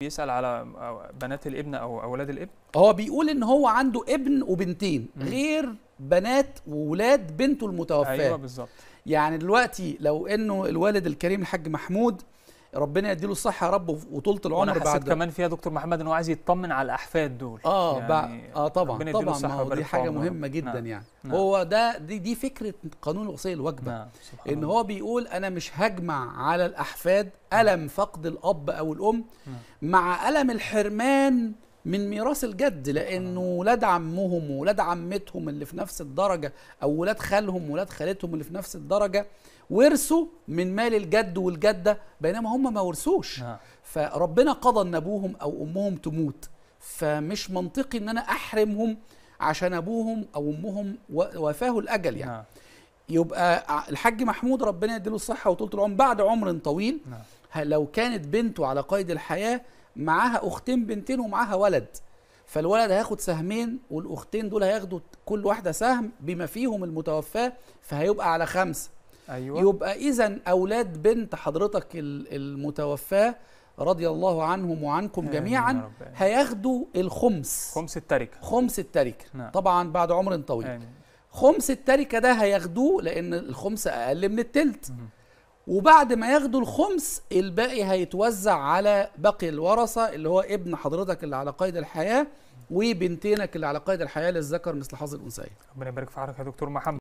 بيسال على بنات الابن او اولاد الابن هو بيقول ان هو عنده ابن وبنتين مم. غير بنات واولاد بنته المتوفاه ايوه بالظبط يعني دلوقتي لو انه الوالد الكريم الحاج محمود ربنا يديله الصحه يا رب وطولة العمر بعد حسيت كمان فيها دكتور محمد انه عايز يطمن على الاحفاد دول اه يعني اه طبعا ربنا طبعا ما دي حاجه مهمه جدا نعم. يعني نعم. هو ده دي, دي فكره قانون الوصيه الوجبه نعم. ان هو بيقول انا مش هجمع على الاحفاد الم فقد الاب او الام نعم. مع الم الحرمان من ميراث الجد لانه ولاد عمهم وولاد عمتهم اللي في نفس الدرجه او ولاد خالهم ولاد خالتهم اللي في نفس الدرجه ورثوا من مال الجد والجده بينما هم ما ورثوش نعم. فربنا قضى ان ابوهم او امهم تموت فمش منطقي ان انا احرمهم عشان ابوهم او امهم وفاه الاجل يعني نعم. يبقى الحاج محمود ربنا يديله الصحه وطولة العمر بعد عمر طويل نعم. لو كانت بنته على قيد الحياه معاها اختين بنتين ومعاها ولد فالولد هياخد سهمين والاختين دول هياخدوا كل واحده سهم بما فيهم المتوفاه فهيبقى على خمسه أيوة. يبقى اذا اولاد بنت حضرتك المتوفاه رضي الله عنهم وعنكم جميعا هياخدوا الخمس خمس التركه خمس التركه نعم. طبعا بعد عمر طويل آمين. خمس التركه ده هياخدوه لان الخمس اقل من التلت مم. وبعد ما ياخدوا الخمس الباقي هيتوزع على باقي الورثه اللي هو ابن حضرتك اللي على قيد الحياه وبنتينك اللي على قيد الحياه للذكر مثل حظ الانثيين. ربنا يبارك في حضرتك يا دكتور محمد.